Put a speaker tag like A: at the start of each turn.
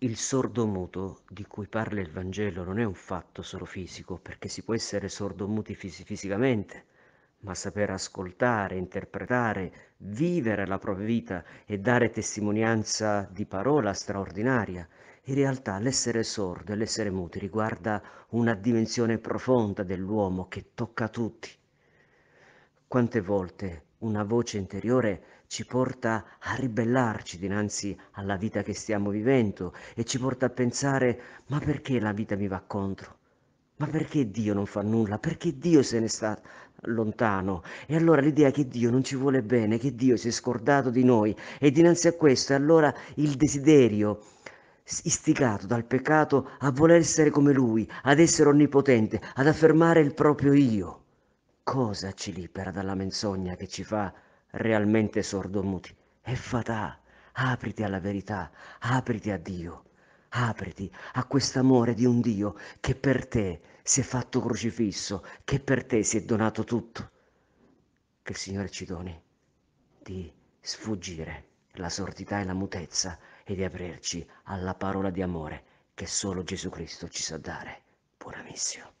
A: Il sordo muto di cui parla il Vangelo non è un fatto solo fisico, perché si può essere sordomuti fis- fisicamente, ma saper ascoltare, interpretare, vivere la propria vita e dare testimonianza di parola straordinaria. In realtà l'essere sordo e l'essere muti riguarda una dimensione profonda dell'uomo che tocca a tutti. Quante volte una voce interiore ci porta a ribellarci dinanzi alla vita che stiamo vivendo e ci porta a pensare ma perché la vita mi va contro? Ma perché Dio non fa nulla? Perché Dio se ne sta lontano? E allora l'idea che Dio non ci vuole bene, che Dio si è scordato di noi e dinanzi a questo è allora il desiderio istigato dal peccato a voler essere come Lui, ad essere onnipotente, ad affermare il proprio io cosa ci libera dalla menzogna che ci fa realmente sordomuti? È fatà, apriti alla verità, apriti a Dio, apriti a quest'amore di un Dio che per te si è fatto crocifisso, che per te si è donato tutto. Che il Signore ci doni di sfuggire la sordità e la mutezza e di aprirci alla parola di amore che solo Gesù Cristo ci sa dare. Buona missione.